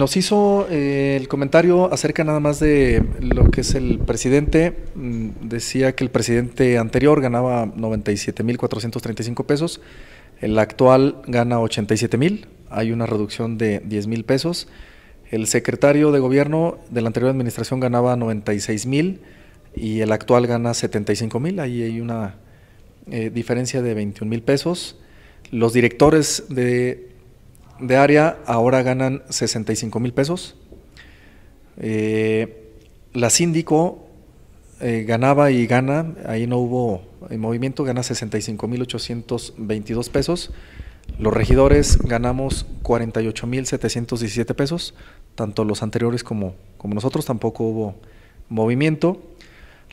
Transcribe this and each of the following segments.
Nos hizo eh, el comentario acerca nada más de lo que es el presidente. Mm, decía que el presidente anterior ganaba 97.435 pesos, el actual gana 87.000, hay una reducción de 10.000 pesos. El secretario de gobierno de la anterior administración ganaba 96.000 y el actual gana 75.000, ahí hay una eh, diferencia de 21.000 pesos. Los directores de de área ahora ganan 65 mil pesos. Eh, la síndico eh, ganaba y gana, ahí no hubo movimiento, gana 65 mil 822 pesos. Los regidores ganamos 48 mil 717 pesos, tanto los anteriores como, como nosotros, tampoco hubo movimiento.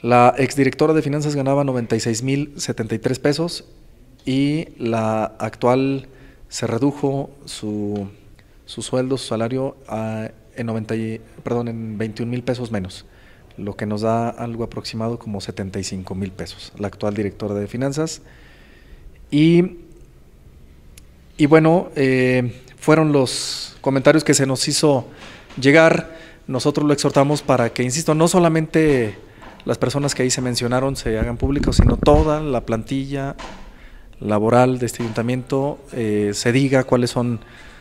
La exdirectora de finanzas ganaba 96 mil 73 pesos y la actual se redujo su, sueldo, su salario a, en, 90 21 mil pesos menos, lo que nos da algo aproximado como 75 mil pesos, la actual directora de finanzas. Y, y bueno, eh, fueron los comentarios que se nos hizo llegar. Nosotros lo exhortamos para que, insisto, no solamente las personas que ahí se mencionaron se hagan públicos, sino toda la plantilla laboral de este ayuntamiento eh, se diga cuáles son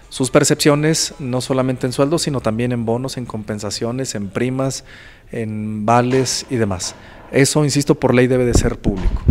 sus percepciones, no solamente en sueldos, sino también en bonos, en compensaciones, en primas, en vales y demás. Eso, insisto, por ley debe de ser público.